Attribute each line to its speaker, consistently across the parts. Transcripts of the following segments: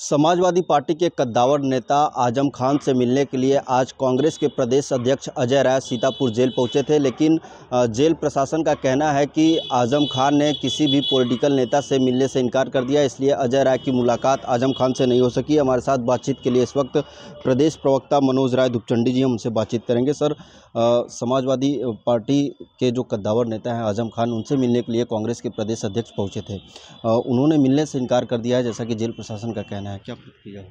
Speaker 1: Samajwadi party के कद्दावर नेता आजम खान से मिलने के लिए आज कांग्रेस के प्रदेश अध्यक्ष अजय राय सीतापुर जेल पहुंचे थे लेकिन जेल प्रशासन का कहना है कि आजम खान ने किसी भी पॉलिटिकल नेता से मिलने से इनकार कर दिया इसलिए अजय राय की मुलाकात आजम खान से नहीं हो सकी हमारे साथ बातचीत के लिए इस वक्त प्रदेश प्रवक्ता मनोज राय धुपचंडी जी हमसे बातचीत करेंगे सर समाजवादी पार्टी के जो कद्दावर नेता हैं आजम खान उनसे मिलने के लिए कांग्रेस के प्रदेश अध्यक्ष पहुँचे थे उन्होंने मिलने से इनकार कर दिया है जैसा कि जेल प्रशासन का कहना मानना है क्या प्रतिक्रिया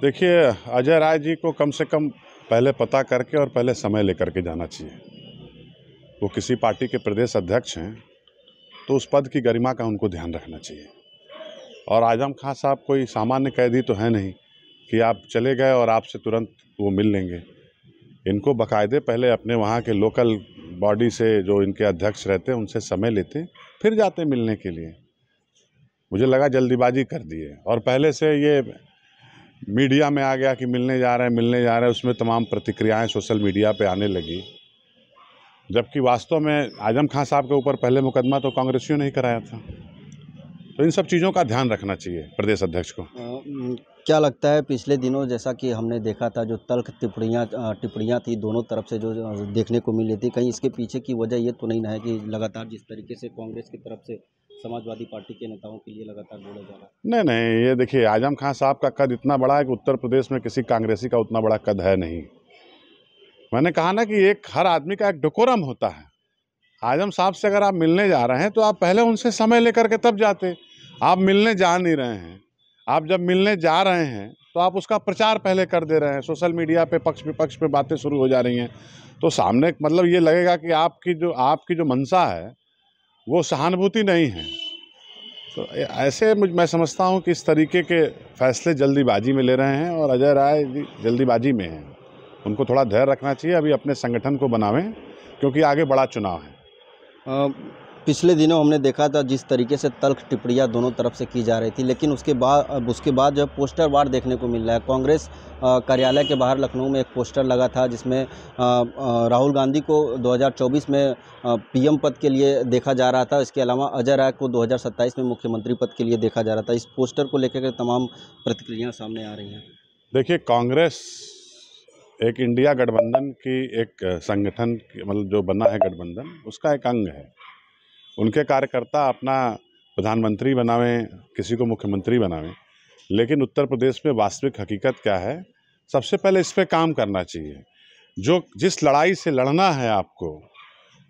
Speaker 2: देखिए अजय राय जी को कम से कम पहले पता करके और पहले समय लेकर के जाना चाहिए वो किसी पार्टी के प्रदेश अध्यक्ष हैं तो उस पद की गरिमा का उनको ध्यान रखना चाहिए और आजम खां साहब कोई सामान्य कैदी तो है नहीं कि आप चले गए और आपसे तुरंत वो मिल लेंगे इनको बकायदे पहले अपने वहाँ के लोकल बॉडी से जो इनके अध्यक्ष रहते हैं उनसे समय लेते फिर जाते मिलने के लिए मुझे लगा जल्दीबाजी कर दिए और पहले से ये मीडिया में आ गया कि मिलने जा रहे हैं मिलने जा रहे हैं उसमें तमाम प्रतिक्रियाएं सोशल मीडिया पे आने लगी जबकि वास्तव में आजम खान साहब के ऊपर पहले मुकदमा तो कांग्रेसियों ने ही कराया था तो इन सब चीज़ों का ध्यान रखना चाहिए प्रदेश अध्यक्ष को
Speaker 1: क्या लगता है पिछले दिनों जैसा कि हमने देखा था जो तल्ख टिप्पणियाँ टिप्पणियाँ थी दोनों तरफ से जो देखने को मिली थी कहीं इसके पीछे की वजह ये तो नहीं है कि लगातार जिस तरीके से कांग्रेस की तरफ से समाजवादी पार्टी के नेताओं के लिए लगातार बोला जा रहा
Speaker 2: है नहीं नहीं ये देखिए आजम खान साहब का कद इतना बड़ा है कि उत्तर प्रदेश में किसी कांग्रेसी का उतना बड़ा कद है नहीं मैंने कहा ना कि एक हर आदमी का एक डकोरम होता है आजम साहब से अगर आप मिलने जा रहे हैं तो आप पहले उनसे समय लेकर के तब जाते आप मिलने जा नहीं रहे हैं आप जब मिलने जा रहे हैं तो आप उसका प्रचार पहले कर दे रहे हैं सोशल मीडिया पे पक्ष विपक्ष पे बातें शुरू हो जा रही हैं तो सामने मतलब ये लगेगा कि आपकी जो आपकी जो मंशा है वो सहानुभूति नहीं है तो ऐसे मैं समझता हूँ कि इस तरीके के फैसले जल्दीबाजी में ले रहे हैं और अजय राय जल्दीबाजी में हैं उनको थोड़ा धैर्य रखना चाहिए अभी अपने संगठन को बनावें क्योंकि आगे बड़ा चुनाव है
Speaker 1: पिछले दिनों हमने देखा था जिस तरीके से तल्ख टिप्पणियाँ दोनों तरफ से की जा रही थी लेकिन उसके बाद उसके बाद जो पोस्टर वार देखने को मिल रहा है कांग्रेस कार्यालय के बाहर लखनऊ में एक पोस्टर लगा था जिसमें राहुल गांधी को 2024 में पीएम पद के लिए देखा जा रहा था इसके अलावा अजय राय को 2027 में मुख्यमंत्री पद के लिए देखा जा रहा था इस पोस्टर को
Speaker 2: लेकर तमाम प्रतिक्रियाँ सामने आ रही हैं देखिए कांग्रेस एक इंडिया गठबंधन की एक संगठन मतलब जो बना है गठबंधन उसका एक अंग है उनके कार्यकर्ता अपना प्रधानमंत्री बनावें किसी को मुख्यमंत्री बनावें लेकिन उत्तर प्रदेश में वास्तविक हकीकत क्या है सबसे पहले इस पर काम करना चाहिए जो जिस लड़ाई से लड़ना है आपको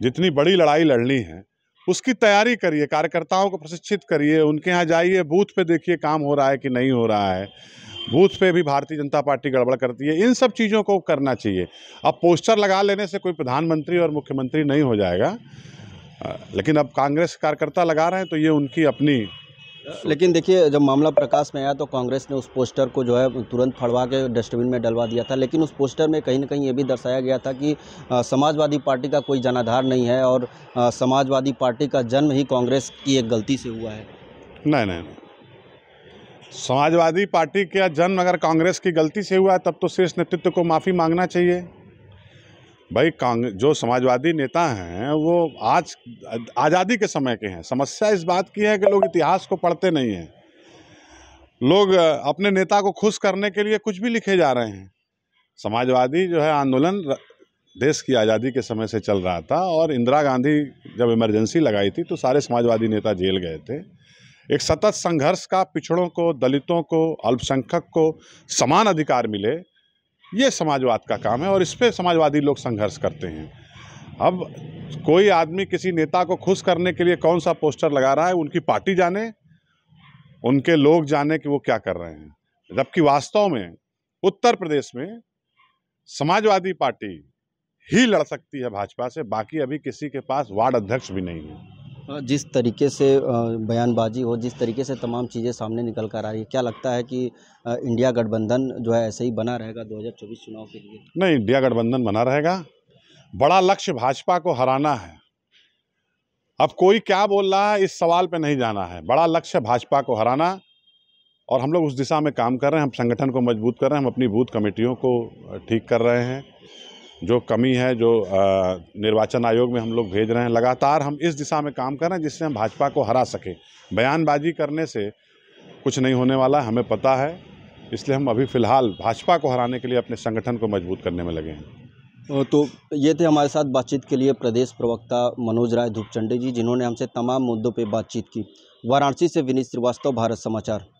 Speaker 2: जितनी बड़ी लड़ाई लड़नी है उसकी तैयारी करिए कार्यकर्ताओं को प्रशिक्षित करिए उनके यहाँ जाइए बूथ पे देखिए काम हो रहा है कि नहीं हो रहा है बूथ पे भी भारतीय जनता पार्टी गड़बड़ करती है इन सब चीज़ों को करना चाहिए अब पोस्टर लगा लेने से कोई प्रधानमंत्री और मुख्यमंत्री नहीं हो जाएगा हाँ, लेकिन अब कांग्रेस कार्यकर्ता लगा रहे हैं तो ये उनकी अपनी लेकिन देखिए जब मामला
Speaker 1: प्रकाश में आया तो कांग्रेस ने उस पोस्टर को जो है तुरंत फड़वा के डस्टबिन में डलवा दिया था लेकिन उस पोस्टर में कहीं ना कहीं ये भी दर्शाया गया था कि समाजवादी पार्टी का कोई जनाधार नहीं है और समाजवादी
Speaker 2: पार्टी का जन्म ही कांग्रेस की एक गलती से हुआ है नहीं नहीं, नहीं। समाजवादी पार्टी का जन्म अगर कांग्रेस की गलती से हुआ है तब तो शीर्ष नेतृत्व को माफ़ी मांगना चाहिए भाई कांग्रेस जो समाजवादी नेता हैं वो आज आज़ादी के समय के हैं समस्या इस बात की है कि लोग इतिहास को पढ़ते नहीं हैं लोग अपने नेता को खुश करने के लिए कुछ भी लिखे जा रहे हैं समाजवादी जो है आंदोलन देश की आज़ादी के समय से चल रहा था और इंदिरा गांधी जब इमरजेंसी लगाई थी तो सारे समाजवादी नेता जेल गए थे एक सतत संघर्ष का पिछड़ों को दलितों को अल्पसंख्यक को समान अधिकार मिले ये समाजवाद का काम है और इस पर समाजवादी लोग संघर्ष करते हैं अब कोई आदमी किसी नेता को खुश करने के लिए कौन सा पोस्टर लगा रहा है उनकी पार्टी जाने उनके लोग जाने कि वो क्या कर रहे हैं जबकि वास्तव में उत्तर प्रदेश में समाजवादी पार्टी ही लड़ सकती है भाजपा से बाकी अभी किसी के पास वार्ड अध्यक्ष भी
Speaker 1: नहीं है जिस तरीके से बयानबाजी हो जिस तरीके से तमाम चीज़ें सामने निकल कर आ रही है क्या लगता है कि इंडिया गठबंधन जो है ऐसे ही बना रहेगा 2024 चुनाव के लिए
Speaker 2: नहीं इंडिया गठबंधन बना रहेगा बड़ा लक्ष्य भाजपा को हराना है अब कोई क्या बोल रहा है इस सवाल पे नहीं जाना है बड़ा लक्ष्य भाजपा को हराना और हम लोग उस दिशा में काम कर रहे हैं हम संगठन को मजबूत कर रहे हैं हम अपनी बूथ कमेटियों को ठीक कर रहे हैं जो कमी है जो निर्वाचन आयोग में हम लोग भेज रहे हैं लगातार हम इस दिशा में काम कर रहे हैं जिससे हम भाजपा को हरा सकें बयानबाजी करने से कुछ नहीं होने वाला हमें पता है इसलिए हम अभी फ़िलहाल भाजपा को हराने के लिए अपने संगठन को मजबूत करने में लगे हैं तो ये थे हमारे साथ बातचीत के लिए प्रदेश प्रवक्ता मनोज राय
Speaker 1: धूपचंडे जी जिन्होंने हमसे तमाम मुद्दों पर बातचीत की वाराणसी से विनीत श्रीवास्तव भारत समाचार